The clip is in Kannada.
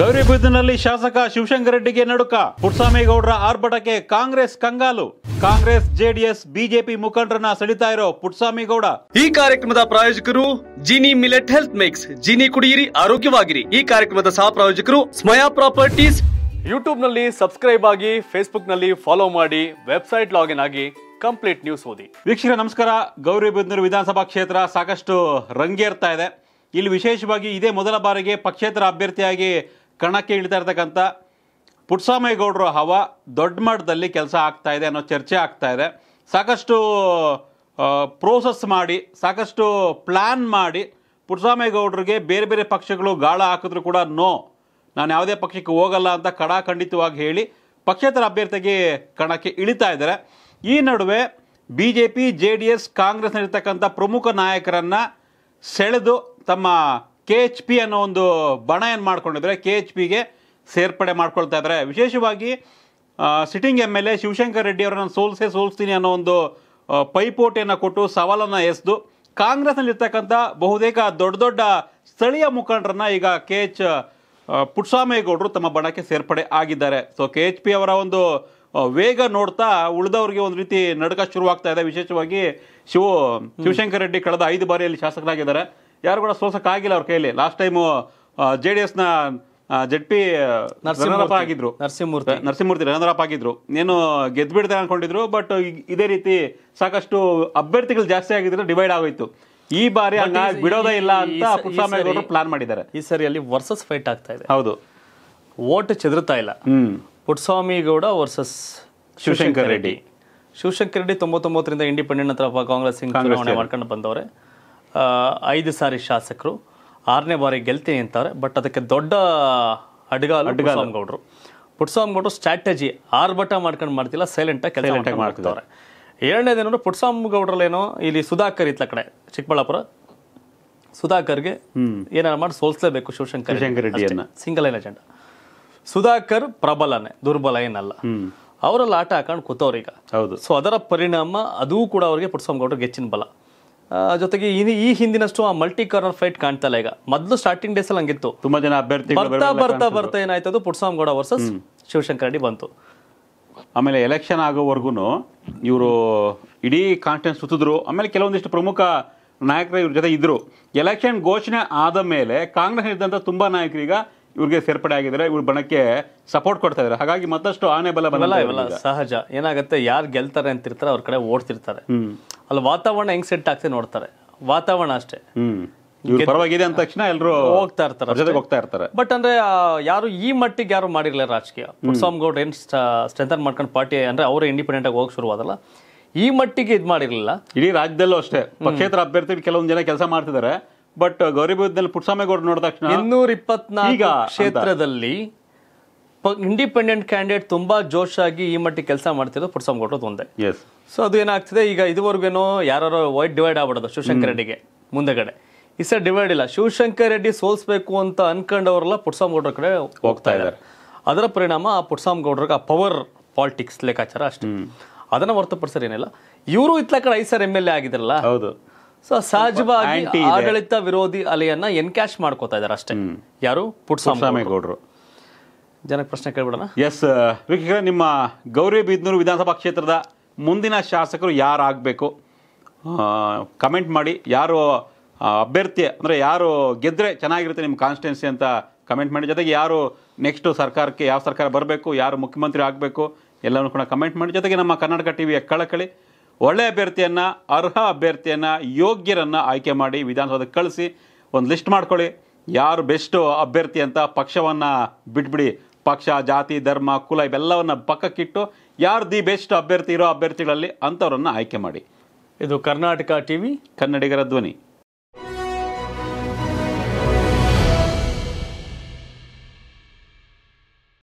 ಗೌರಿಬಿದನಲ್ಲಿ ಶಾಸಕ ರೆಡ್ಡಿಗೆ ನಡುಕ ಪುಟ್ಸಾಮೇಗೌಡರ ಆರ್ಭಟಕ್ಕೆ ಕಾಂಗ್ರೆಸ್ ಕಂಗಾಲು ಕಾಂಗ್ರೆಸ್ ಜೆಡಿಎಸ್ ಬಿಜೆಪಿ ಮುಖಂಡರನ್ನ ಸೆಳಿತಾ ಇರೋ ಪುಟ್ಸಾಮೇಗೌಡ ಈ ಕಾರ್ಯಕ್ರಮದ ಪ್ರಾಯೋಜಕರು Jini millet health mix Jini ಕುಡಿಯಿರಿ ಆರೋಗ್ಯವಾಗಿರಿ ಈ ಕಾರ್ಯಕ್ರಮದ ಸಹ ಪ್ರಾಯೋಜಕರು ಸ್ಮಯಾ ಪ್ರಾಪರ್ಟೀಸ್ ಯೂಟ್ಯೂಬ್ ನಲ್ಲಿ ಸಬ್ಸ್ಕ್ರೈಬ್ ಆಗಿ ಫೇಸ್ಬುಕ್ ನಲ್ಲಿ ಫಾಲೋ ಮಾಡಿ ವೆಬ್ಸೈಟ್ ಲಾಗಿನ್ ಆಗಿ ಕಂಪ್ಲೀಟ್ ನ್ಯೂಸ್ ಓದಿ ವೀಕ್ಷಕರ ನಮಸ್ಕಾರ ಗೌರಿಬಿದ್ನೂರು ವಿಧಾನಸಭಾ ಕ್ಷೇತ್ರ ಸಾಕಷ್ಟು ರಂಗೇರ್ತಾ ಇದೆ ಇಲ್ಲಿ ವಿಶೇಷವಾಗಿ ಇದೇ ಮೊದಲ ಬಾರಿಗೆ ಪಕ್ಷೇತರ ಅಭ್ಯರ್ಥಿಯಾಗಿ ಕಣಕ್ಕೆ ಇಳಿತಾ ಇರ್ತಕ್ಕಂಥ ಪುಟ್ಸಾಮೇಗೌಡರು ಹವ ದೊಡ್ಡ ಮಟ್ಟದಲ್ಲಿ ಕೆಲಸ ಆಗ್ತಾ ಇದೆ ಅನ್ನೋ ಚರ್ಚೆ ಆಗ್ತಾ ಇದೆ ಸಾಕಷ್ಟು ಪ್ರೋಸೆಸ್ ಮಾಡಿ ಸಾಕಷ್ಟು ಪ್ಲ್ಯಾನ್ ಮಾಡಿ ಪುಟ್ಸಾಮೇಗೌಡರಿಗೆ ಬೇರೆ ಬೇರೆ ಪಕ್ಷಗಳು ಗಾಳ ಹಾಕಿದ್ರು ಕೂಡ ನೋ ನಾನು ಯಾವುದೇ ಪಕ್ಷಕ್ಕೆ ಹೋಗಲ್ಲ ಅಂತ ಕಡಾಖಂಡಿತವಾಗಿ ಹೇಳಿ ಪಕ್ಷೇತರ ಅಭ್ಯರ್ಥಿಗೆ ಕಣಕ್ಕೆ ಇಳಿತಾ ಇದ್ದಾರೆ ಈ ನಡುವೆ B J P J D S ಕಾಂಗ್ರೆಸ್ನಲ್ಲಿರ್ತಕ್ಕಂಥ ಪ್ರಮುಖ ನಾಯಕರನ್ನು ಸೆಳೆದು ತಮ್ಮ ಕೆ ಎಚ್ ಪಿ ಅನ್ನೋ ಒಂದು ಬಣ ಏನು ಮಾಡ್ಕೊಂಡಿದ್ರೆ ಕೆ ಎಚ್ ಪಿಗೆ ಸೇರ್ಪಡೆ ಮಾಡ್ಕೊಳ್ತಾ ಇದ್ದಾರೆ ವಿಶೇಷವಾಗಿ sitting M L A Shivashankar Reddy ಅವರನ್ನು ಸೋಲ್ಸೆ ಸೋಲ್ಸ್ತೀನಿ ಅನ್ನೋ ಒಂದು ಪೈಪೋಟಿಯನ್ನು ಕೊಟ್ಟು ಸವಾಲನ್ನು ಎಸೆದು ಕಾಂಗ್ರೆಸ್ನಲ್ಲಿರ್ತಕ್ಕಂಥ ಬಹುತೇಕ ದೊಡ್ಡ ದೊಡ್ಡ ಸ್ಥಳೀಯ ಮುಖಂಡರನ್ನ ಈಗ ಕೆ ಎಚ್ ಪುಟ್ಸ್ವಾಮೇಗೌಡರು ತಮ್ಮ ಬಣಕ್ಕೆ ಸೇರ್ಪಡೆ ಆಗಿದ್ದಾರೆ ಸೊ ಕೆ ಎಚ್ ಪಿ ಅವರ ಒಂದು ವೇಗ ನೋಡ್ತಾ ಉಳಿದವರಿಗೆ ಒಂದು ರೀತಿ ನಡ್ಕ ಶುರುವಾಗ್ತಾ ಇದೆ ವಿಶೇಷವಾಗಿ ಶಿವ ಶಿವಶಂಕರ್ ರೆಡ್ಡಿ ಕಳೆದ ಐದು ಬಾರಿಯಲ್ಲಿ ಶಾಸಕರಾಗಿದ್ದಾರೆ ಯಾರು ಕೂಡ ಸೋಸಕ್ಕಾಗಿಲ್ಲ ಅವ್ರ ಕೈಯಲ್ಲಿ ಲಾಸ್ಟ್ ಟೈಮು ಜೆ ಡಿ ಎಸ್ನ ಜಡ್ ಪಿ ನರಸಿಂಹರಪ್ಪ ಆಗಿದ್ರು ನರಸಿಂಹಮೂರ್ತಿ ನರಸಿಂಹಮೂರ್ತಿ ನರೇಂದ್ರಪ್ಪ ಆಗಿದ್ರು ಏನು ಗೆದ್ಬಿಡ್ದೆ ಅನ್ಕೊಂಡಿದ್ರು ಬಟ್ ಇದೇ ರೀತಿ ಸಾಕಷ್ಟು ಅಭ್ಯರ್ಥಿಗಳು ಜಾಸ್ತಿ ಆಗಿದ್ರೆ ಡಿವೈಡ್ ಆಗೋಯ್ತು ಈ ಬಾರಿ ಬಿಡೋದೇ ಇಲ್ಲ ಅಂತ ಪುಟ್ಟಸ್ವಾಮಿ ಪ್ಲಾನ್ ಮಾಡಿದ್ದಾರೆ ಈ ಸರಿಯಲ್ಲಿ ವರ್ಸಸ್ ಫೈಟ್ ಆಗ್ತಾ ಇದೆ ಹೌದು ಓಟ್ ಚದುರ್ತಾ ಇಲ್ಲ ಪುಟ್ಸ್ವಾಮಿ ಗೌಡ ವರ್ಸಸ್ ಶಿವಶಂಕರ್ ರೆಡ್ಡಿ ಶಿವಶಂಕರ್ ರೆಡ್ಡಿ ತೊಂಬತ್ತೊಂಬತ್ತರಿಂದ ಇಂಡಿಪೆಂಡೆಂಟ್ ಅಥವಾ ಕಾಂಗ್ರೆಸ್ ಚುನಾವಣೆ ಮಾಡ್ಕೊಂಡು ಬಂದವ್ರೆ ಐದು ಸಾರಿ ಶಾಸಕರು ಆರನೇ ಬಾರಿ ಗೆಲ್ತೀನಿ ಅಂತಾರೆ ಬಟ್ ಅದಕ್ಕೆ ದೊಡ್ಡ ಅಡ್ಗಾಲು ಗೌಡ್ರು ಪುಟ್ಸ್ವಾಮಿಗೌಡರು ಸ್ಟ್ರಾಟಜಿ ಆರ್ಭಟ ಮಾಡ್ಕೊಂಡು ಮಾಡ್ತಿಲ್ಲ ಸೈಲೆಂಟ್ ಸೈಲೆಂಟಾಗಿ ಕೆಲಸ ಮಾಡ್ತಿದ್ದಾರೆ ಪುಟ್ಸ್ವಾಮಿ ಗೌಡ್ರಲ್ಲೇನೋ ಇಲ್ಲಿ ಸುಧಾಕರ್ ಇತ್ತ ಕಡೆ ಚಿಕ್ಕಬಳ್ಳಾಪುರ ಸುಧಾಕರ್ಗೆ ಏನಾರ ಮಾಡಿ ಸೋಲ್ಸಲೇಬೇಕು ಶಿವಶಂಕರ್ ರೆಡ್ಡಿಯನ್ನ ಸಿಂಗಲ್ ಏನ್ ಅಜೆಂಡ ಸುಧಾಕರ್ ಪ್ರಬಲನೇ ದುರ್ಬಲ ಏನಲ್ಲ ಅವರಲ್ಲಿ ಆಟ ಹಾಕೊಂಡು ಕೂತವ್ರೀಗ ಹೌದು ಸೊ ಅದರ ಪರಿಣಾಮ ಅದೂ ಕೂಡ ಅವರಿಗೆ ಪುಟ್ಸ್ವಾಮಿಗೌಡರಿಗೆ ಹೆಚ್ಚಿನ ಬಲ ಜೊತೆಗೆ ಈ ಹಿಂದಿನಷ್ಟು ಆ ಮಲ್ಟಿ ಕಾರ್ನರ್ ಫೈಟ್ ಕಾಣ್ತಾ ಇಲ್ಲ ಈಗ ಮೊದಲು ಸ್ಟಾರ್ಟಿಂಗ್ ಡೇಸ್ ಅಲ್ಲಿ ಹಂಗಿತ್ತು ತುಂಬಾ ಜನ ಅಭ್ಯರ್ಥಿ ಬರ್ತಾ ಬರ್ತಾ ಬರ್ತಾ ಏನಾಯ್ತದು ಪುಟ್ಸಾಮ್ಗೌಡ ವರ್ಸಸ್ ಶಿವಶಂಕರ್ ರೆಡ್ಡಿ ಬಂತು ಆಮೇಲೆ ಎಲೆಕ್ಷನ್ ಆಗೋವರೆಗೂ ಇವರು ಇಡೀ ಕಾಂಟೆಂಟ್ ಸುತ್ತಿದ್ರು ಆಮೇಲೆ ಕೆಲವೊಂದಿಷ್ಟು ಪ್ರಮುಖ ನಾಯಕರು ಇವ್ರ ಜೊತೆ ಇದ್ರು ಎಲೆಕ್ಷನ್ ಘೋಷಣೆ ಆದ ಮೇಲೆ ಕಾಂಗ್ರೆಸ್ ಇದ್ದಂಥ ತುಂಬಾ ನಾಯಕರೀಗ ಇವ್ರಿಗೆ ಸೇರ್ಪಡೆ ಆಗಿದ್ದಾರೆ ಇವ್ರ ಬಣಕ್ಕೆ ಸಪೋರ್ಟ್ ಕೊಡ್ತಾ ಇದ್ದಾರೆ ಹಾಗಾಗಿ ಮತ್ತಷ್ಟು ಆನೆ ಬಲ ಬಂದ ಸಹಜ ಏನಾಗುತ್ತೆ ಯಾರು ಗೆಲ್ತಾರೆ ಅಂತಿರ್ತಾರೆ ಅವ್ರ ಕಡೆ ಓಡ್ತಿರ್ತಾರೆ ಅಲ್ಲಿ ವಾತಾವರಣ ಹೆಂಗ್ ಸೆಟ್ ಆಗ್ತಿ ನೋಡ್ತಾರೆ ವಾತಾವರಣ ಅಷ್ಟೇ ಪರವಾಗಿದೆ ಅಂದ ತಕ್ಷಣ ಎಲ್ಲರೂ ಹೋಗ್ತಾ ಇರ್ತಾರೆ ಹೋಗ್ತಾ ಇರ್ತಾರೆ ಬಟ್ ಅಂದ್ರೆ ಯಾರು ಈ ಮಟ್ಟಿಗೆ ಯಾರು ಮಾಡಿರಲಿಲ್ಲ ರಾಜಕೀಯ ಪುಟ್ಸ್ವಾಮಿ ಗೌಡ್ ಏನ್ ಸ್ಟ್ರೆಂಥನ್ ಮಾಡ್ಕೊಂಡು ಪಾರ್ಟಿ ಅಂದ್ರೆ ಅವ್ರ ಇಂಡಿಪೆಂಡೆಂಟ್ ಆಗಿ ಹೋಗಕ್ ಶುರುವಾದಲ್ಲ ಈ ಮಟ್ಟಿಗೆ ಇದು ಮಾಡಿರಲಿಲ್ಲ ಇಡೀ ರಾಜ್ಯದಲ್ಲೂ ಅಷ್ಟೇ ಪಕ್ಷೇತರ ಅಭ್ಯರ್ಥಿ ಕೆಲವೊಂದು ಜನ ಕೆಲಸ ಮಾಡ್ತಿದ್ದಾರೆ ಬಟ್ ಗೌರಿಬಿದ್ದಲ್ಲಿ ಪುಟ್ಸ್ವಾಮಿ ನೋಡಿದ ತಕ್ಷಣ ಇನ್ನೂರ ಇಪ್ಪತ್ನಾಲ್ಕು ಕ್ಷೇತ್ರದಲ್ಲಿ ಇಂಡಿಪೆಂಡೆಂಟ್ ಕ್ಯಾಂಡಿಡೇಟ್ ತುಂಬಾ ಜೋಶಾಗಿ ಈ ಮಟ್ಟಿಗೆ ಕೆಲಸ ಮಾಡ್ತಿರೋದು ಪುಟ್ಸಮ್ ಕೊಟ್ಟೋದು ಒಂದೇ ಸೊ ಅದು ಏನಾಗ್ತಿದೆ ಈಗ ಇದುವರೆಗೇನೋ ಯಾರೋ ವೈಟ್ ಡಿವೈಡ್ ಆಗ್ಬಿಡೋದು ಶಿವಶಂಕರ್ ರೆಡ್ಡಿಗೆ ಮುಂದೆಗಡೆ ಈ ಸರ್ ಡಿವೈಡ್ ಇಲ್ಲ ಶಿವಶಂಕರ್ ರೆಡ್ಡಿ ಸೋಲ್ಸ್ಬೇಕು ಅಂತ ಅನ್ಕೊಂಡವರೆಲ್ಲ ಪುಟ್ಸಾಮ್ ಗೌಡ್ರ ಕಡೆ ಹೋಗ್ತಾ ಇದ್ದಾರೆ ಅದರ ಪರಿಣಾಮ ಆ ಪುಟ್ಸಾಮ್ ಗೌಡ್ರಿಗೆ ಆ ಪವರ್ ಪಾಲಿಟಿಕ್ಸ್ ಲೆಕ್ಕಾಚಾರ ಅಷ್ಟೇ ಅದನ್ನ ಹೊರತುಪಡಿಸರ್ ಏನಿಲ್ಲ ಇವರು ಇತ್ಲ ಕಡೆ ಐ ಸರ್ ಎಮ್ ಎಲ್ ಎ ಆಗಿದ್ರಲ್ಲ ಹೌದು ಸೊ ಸಹಜವಾಗಿ ಆಡಳಿತ ವಿರೋಧಿ ಅಲೆಯನ್ನ ಎನ್ಕ್ಯಾಶ್ ಮಾಡ್ಕೋತಾ ಇದಾರೆ ಅಷ್ಟೇ ಯಾರು ಪುಟ್ಸಾಮ್ ಗೌಡ್ರು ಜನಕ್ಕೆ ಪ್ರಶ್ನೆ ಕೇಳ್ಬಿಡೋಣ ಎಸ್ ವೀಕ್ಷಕರೇ ನಿಮ್ಮ ಗೌರಿ ವಿಧಾನಸಭಾ ಕ್ಷೇತ್ರದ ಮುಂದಿನ ಶಾಸಕರು ಆಗಬೇಕು ಕಮೆಂಟ್ ಮಾಡಿ ಯಾರು ಅಭ್ಯರ್ಥಿ ಅಂದರೆ ಯಾರು ಗೆದ್ದರೆ ಚೆನ್ನಾಗಿರುತ್ತೆ ನಿಮ್ಮ ಕಾನ್ಸ್ಟಿಟ್ಯೂನ್ಸಿ ಅಂತ ಕಮೆಂಟ್ ಮಾಡಿ ಜೊತೆಗೆ ಯಾರು ನೆಕ್ಸ್ಟು ಸರ್ಕಾರಕ್ಕೆ ಯಾವ ಸರ್ಕಾರ ಬರಬೇಕು ಯಾರು ಮುಖ್ಯಮಂತ್ರಿ ಆಗಬೇಕು ಎಲ್ಲವನ್ನು ಕೂಡ ಕಮೆಂಟ್ ಮಾಡಿ ಜೊತೆಗೆ ನಮ್ಮ ಕರ್ನಾಟಕ ಟಿ ವಿಯ ಕಳಕಳಿ ಒಳ್ಳೆ ಅಭ್ಯರ್ಥಿಯನ್ನು ಅರ್ಹ ಅಭ್ಯರ್ಥಿಯನ್ನು ಯೋಗ್ಯರನ್ನು ಆಯ್ಕೆ ಮಾಡಿ ವಿಧಾನಸೌಧಕ್ಕೆ ಕಳಿಸಿ ಒಂದು ಲಿಸ್ಟ್ ಮಾಡ್ಕೊಳ್ಳಿ ಯಾರು ಬೆಸ್ಟು ಅಭ್ಯರ್ಥಿ ಅಂತ ಪಕ್ಷವನ್ನು ಬಿಟ್ಬಿಡಿ ಪಕ್ಷ ಜಾತಿ ಧರ್ಮ ಕುಲ ಇವೆಲ್ಲವನ್ನು ಪಕ್ಕಕ್ಕಿಟ್ಟು ಯಾರು ದಿ ಬೆಸ್ಟ್ ಅಭ್ಯರ್ಥಿ ಇರೋ ಅಭ್ಯರ್ಥಿಗಳಲ್ಲಿ ಅಂಥವ್ರನ್ನು ಆಯ್ಕೆ ಮಾಡಿ ಇದು ಕರ್ನಾಟಕ ಟಿ ವಿ ಕನ್ನಡಿಗರ ಧ್ವನಿ